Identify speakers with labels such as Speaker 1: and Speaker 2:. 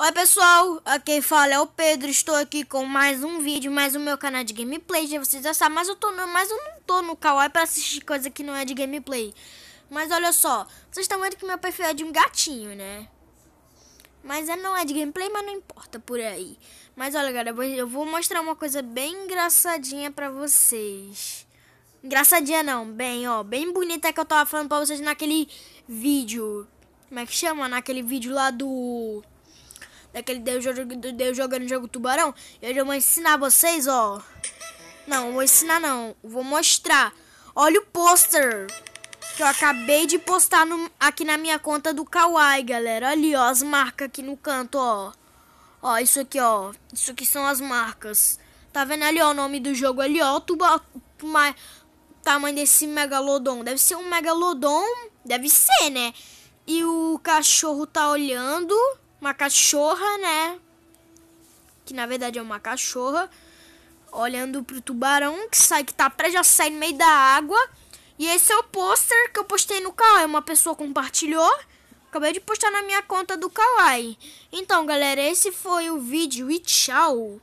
Speaker 1: Oi pessoal, quem fala é o Pedro, estou aqui com mais um vídeo, mais um meu canal de gameplay, já vocês já sabem, mas eu, tô no, mas eu não tô no kawaii pra assistir coisa que não é de gameplay. Mas olha só, vocês estão vendo que meu perfil é de um gatinho, né? Mas é não é de gameplay, mas não importa por aí. Mas olha galera, eu vou mostrar uma coisa bem engraçadinha pra vocês. Engraçadinha não, bem ó, bem bonita que eu tava falando pra vocês naquele vídeo. Como é que chama? Naquele vídeo lá do daquele Deus, Deus jogando jogo tubarão. E hoje eu vou ensinar vocês, ó. Não, vou ensinar não. Vou mostrar. Olha o pôster que eu acabei de postar no, aqui na minha conta do Kawaii, galera. Ali, ó, as marcas aqui no canto, ó. Ó, isso aqui, ó. Isso aqui são as marcas. Tá vendo ali, ó, o nome do jogo ali, ó. O tuba, tamanho desse megalodon. Deve ser um megalodon. Deve ser, né? E o cachorro tá olhando uma cachorra, né? Que na verdade é uma cachorra. Olhando pro tubarão que sai, que tá pra já sair no meio da água. E esse é o pôster que eu postei no Kawaii. Uma pessoa compartilhou. Acabei de postar na minha conta do Kawaii. Então, galera, esse foi o vídeo e tchau!